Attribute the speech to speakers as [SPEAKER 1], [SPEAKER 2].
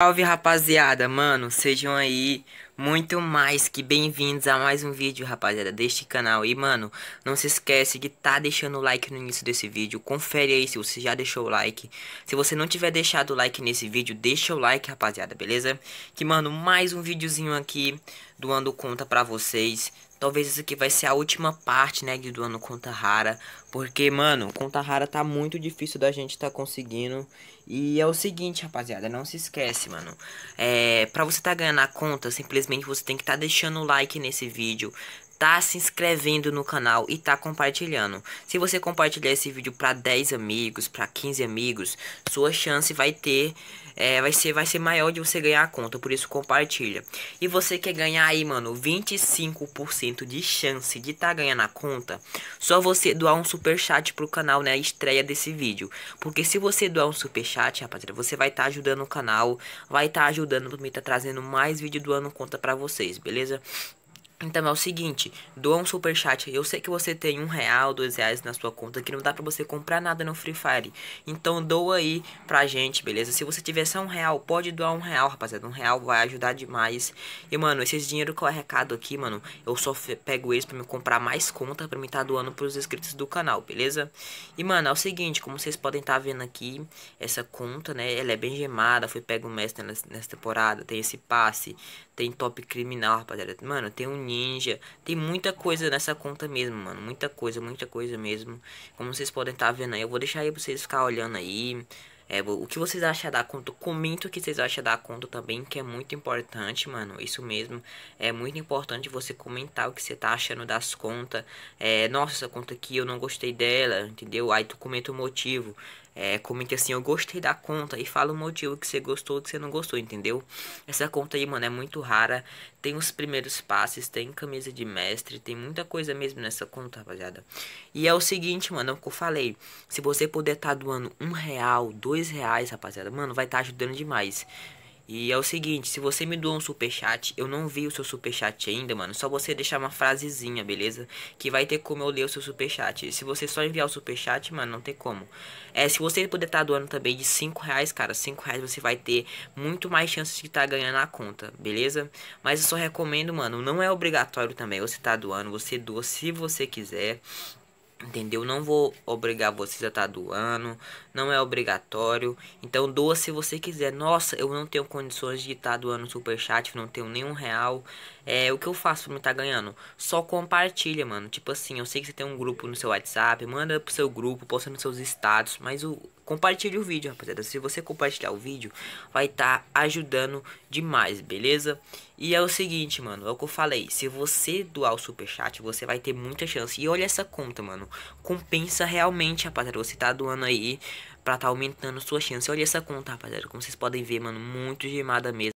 [SPEAKER 1] Salve rapaziada, mano, sejam aí muito mais que bem-vindos a mais um vídeo, rapaziada, deste canal. E, mano, não se esquece de tá deixando o like no início desse vídeo. Confere aí se você já deixou o like. Se você não tiver deixado o like nesse vídeo, deixa o like, rapaziada, beleza? Que, mano, mais um videozinho aqui doando conta pra vocês. Talvez isso aqui vai ser a última parte, né, do ano Conta Rara. Porque, mano, Conta Rara tá muito difícil da gente tá conseguindo. E é o seguinte, rapaziada, não se esquece, mano. É, pra você tá ganhando a conta, simplesmente você tem que tá deixando o like nesse vídeo tá se inscrevendo no canal e tá compartilhando. Se você compartilhar esse vídeo para 10 amigos, para 15 amigos, sua chance vai ter é, vai ser vai ser maior de você ganhar a conta, por isso compartilha. E você quer ganhar aí, mano, 25% de chance de tá ganhando a conta, só você doar um super chat pro canal na né, estreia desse vídeo, porque se você doar um super chat, rapaziada, você vai estar tá ajudando o canal, vai estar tá ajudando também tá trazendo mais vídeo doando conta para vocês, beleza? Então é o seguinte, doa um superchat. Eu sei que você tem um real, dois reais na sua conta, que não dá pra você comprar nada no Free Fire. Então doa aí pra gente, beleza? Se você tiver só um real, pode doar um real, rapaziada. Um real vai ajudar demais. E, mano, esses dinheiro que eu arrecado aqui, mano, eu só pego eles pra me comprar mais conta, pra me estar tá doando pros inscritos do canal, beleza? E, mano, é o seguinte, como vocês podem estar tá vendo aqui, essa conta, né, ela é bem gemada, foi pego o mestre nessa temporada, tem esse passe, tem top criminal, rapaziada. Mano, tem um ninja, tem muita coisa nessa conta mesmo, mano. Muita coisa, muita coisa mesmo. Como vocês podem estar tá vendo aí, eu vou deixar aí pra vocês ficar olhando aí. É, o que vocês acham da conta, comenta o que vocês acham da conta também, que é muito importante, mano. Isso mesmo, é muito importante você comentar o que você tá achando das contas. É, nossa, essa conta aqui eu não gostei dela, entendeu? Aí tu comenta o motivo. É, comente assim, eu gostei da conta e fala o motivo que você gostou que você não gostou, entendeu? Essa conta aí, mano, é muito rara. Tem os primeiros passes, tem camisa de mestre, tem muita coisa mesmo nessa conta, rapaziada. E é o seguinte, mano, é o que eu falei. Se você puder estar tá doando um real, dois reais, rapaziada, mano, vai estar tá ajudando demais. E é o seguinte, se você me doou um superchat, eu não vi o seu superchat ainda, mano. Só você deixar uma frasezinha, beleza? Que vai ter como eu ler o seu superchat. Se você só enviar o superchat, mano, não tem como. É, se você puder estar tá doando também de 5 reais, cara, 5 reais você vai ter muito mais chances de estar tá ganhando na conta, beleza? Mas eu só recomendo, mano, não é obrigatório também você tá doando. Você doa se você quiser. Entendeu? Não vou obrigar vocês a estar tá doando, não é obrigatório. Então doa se você quiser. Nossa, eu não tenho condições de estar tá doando superchat, não tenho nenhum real. É, o que eu faço pra me estar tá ganhando? Só compartilha, mano. Tipo assim, eu sei que você tem um grupo no seu WhatsApp, manda pro seu grupo, posta nos seus estados, mas o, compartilhe o vídeo, rapaziada. Se você compartilhar o vídeo, vai estar tá ajudando demais, beleza? E é o seguinte, mano, é o que eu falei. Se você doar o superchat, você vai ter muita chance. E olha essa conta, mano. Compensa realmente, rapaziada. Você tá doando aí pra tá aumentando sua chance. Olha essa conta, rapaziada. Como vocês podem ver, mano, muito gemada mesmo.